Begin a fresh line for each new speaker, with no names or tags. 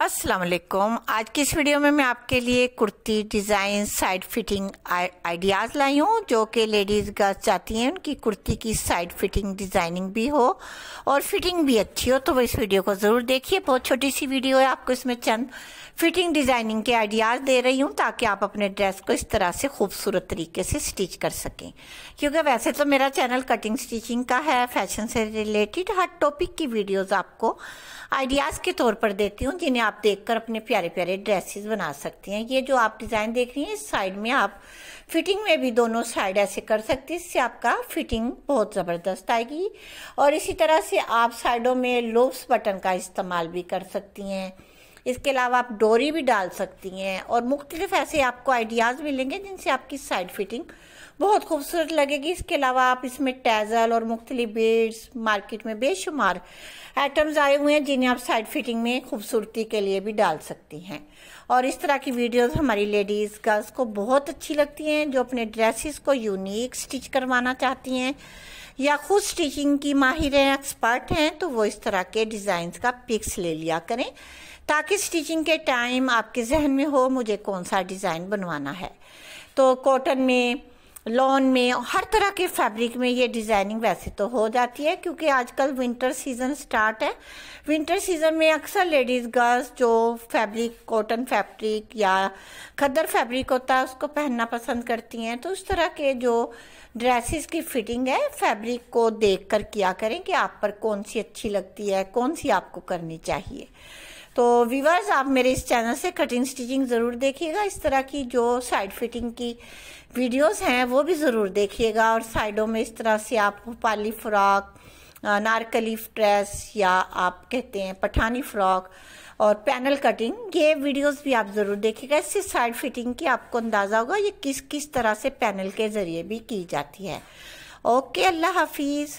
अस्सलाम वालेकुम आज की इस वीडियो में मैं आपके लिए kurti design side fitting ideas लाई हूँ जो कि लेडीज़ गर्ल्स चाहती हैं उनकी कुर्ती की साइड फिटिंग डिज़ाइनिंग भी हो और फिटिंग भी अच्छी हो तो वो इस वीडियो को ज़रूर देखिए बहुत छोटी सी वीडियो है आपको इसमें चंद फिटिंग डिज़ाइनिंग के आइडियाज़ दे रही हूँ ताकि आप अपने ड्रेस को इस तरह से खूबसूरत तरीके से स्टिच कर सकें क्योंकि वैसे तो मेरा चैनल कटिंग स्टिचिंग का है फैशन से रिलेटेड हर टॉपिक की वीडियोज़ आपको आइडियाज़ के तौर पर देती हूँ जिन्हें आप देखकर अपने प्यारे प्यारे ड्रेसेस बना सकती हैं ये जो आप डिज़ाइन देख रही हैं इस साइड में आप फिटिंग में भी दोनों साइड ऐसे कर सकती हैं इससे आपका फिटिंग बहुत ज़बरदस्त आएगी और इसी तरह से आप साइडों में लोब्स बटन का इस्तेमाल भी कर सकती हैं इसके अलावा आप डोरी भी डाल सकती हैं और मुख्तलिफ ऐसे आपको आइडियाज़ मिलेंगे जिनसे आपकी साइड फिटिंग बहुत खूबसूरत लगेगी इसके अलावा आप इसमें टैजल और मुख्तलिफ बीड्स मार्केट में बेशुमार आइटम्स आए हुए हैं जिन्हें आप साइड फिटिंग में खूबसूरती के लिए भी डाल सकती हैं और इस तरह की वीडियोस हमारी लेडीज़ गर्ल्स को बहुत अच्छी लगती हैं जो अपने ड्रेसेस को यूनिक स्टिच करवाना चाहती हैं या खुद स्टिचिंग की माहिर एक्सपर्ट हैं तो वो इस तरह के डिज़ाइंस का पिक्स ले लिया करें ताकि स्टिचिंग के टाइम आपके जहन में हो मुझे कौन सा डिज़ाइन बनवाना है तो कॉटन में लॉन में हर तरह के फैब्रिक में ये डिज़ाइनिंग वैसे तो हो जाती है क्योंकि आजकल विंटर सीज़न स्टार्ट है विंटर सीज़न में अक्सर लेडीज़ गर्ल्स जो फैब्रिक कॉटन फैब्रिक या खद्दर फैब्रिक होता है उसको पहनना पसंद करती हैं तो उस तरह के जो ड्रेसेस की फिटिंग है फैब्रिक को देख कर किया करें कि आप पर कौन सी अच्छी लगती है कौन सी आपको करनी चाहिए तो व्यूवर्स आप मेरे इस चैनल से कटिंग स्टिचिंग ज़रूर देखिएगा इस तरह की जो साइड फिटिंग की वीडियोस हैं वो भी ज़रूर देखिएगा और साइडों में इस तरह से आप पाली फ्रॉक नारकली ड्रेस या आप कहते हैं पठानी फ्रॉक और पैनल कटिंग ये वीडियोस भी आप ज़रूर देखिएगा इससे साइड फिटिंग की आपको अंदाज़ा होगा ये किस किस तरह से पैनल के ज़रिए भी की जाती है ओके अल्लाह हाफिज़